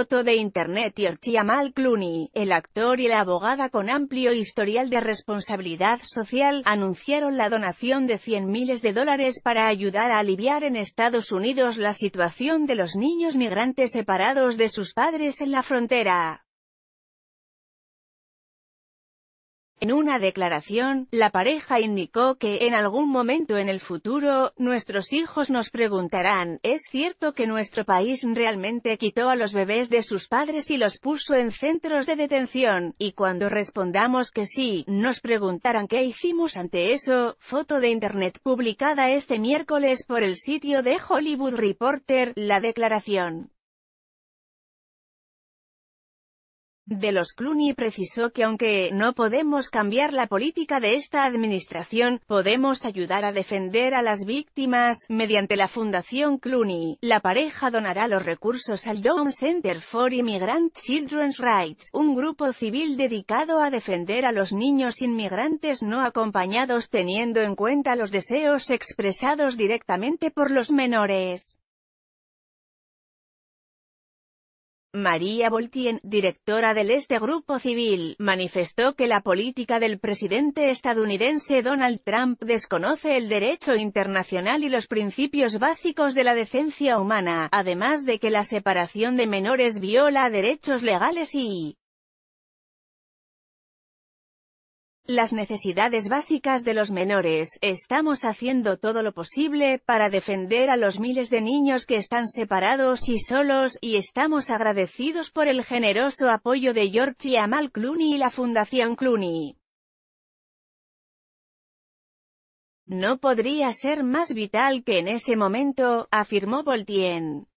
foto de Internet y Chiamal Clooney, el actor y la abogada con amplio historial de responsabilidad social, anunciaron la donación de 100 miles de dólares para ayudar a aliviar en Estados Unidos la situación de los niños migrantes separados de sus padres en la frontera. En una declaración, la pareja indicó que, en algún momento en el futuro, nuestros hijos nos preguntarán, ¿es cierto que nuestro país realmente quitó a los bebés de sus padres y los puso en centros de detención? Y cuando respondamos que sí, nos preguntarán qué hicimos ante eso. Foto de internet publicada este miércoles por el sitio de Hollywood Reporter, la declaración. de los Clooney precisó que aunque no podemos cambiar la política de esta administración, podemos ayudar a defender a las víctimas. Mediante la Fundación Clooney, la pareja donará los recursos al Down Center for Immigrant Children's Rights, un grupo civil dedicado a defender a los niños inmigrantes no acompañados teniendo en cuenta los deseos expresados directamente por los menores. María Voltien, directora del este grupo civil, manifestó que la política del presidente estadounidense Donald Trump desconoce el derecho internacional y los principios básicos de la decencia humana, además de que la separación de menores viola derechos legales y las necesidades básicas de los menores, estamos haciendo todo lo posible para defender a los miles de niños que están separados y solos, y estamos agradecidos por el generoso apoyo de George y Amal Clooney y la Fundación Clooney. No podría ser más vital que en ese momento, afirmó Voltien.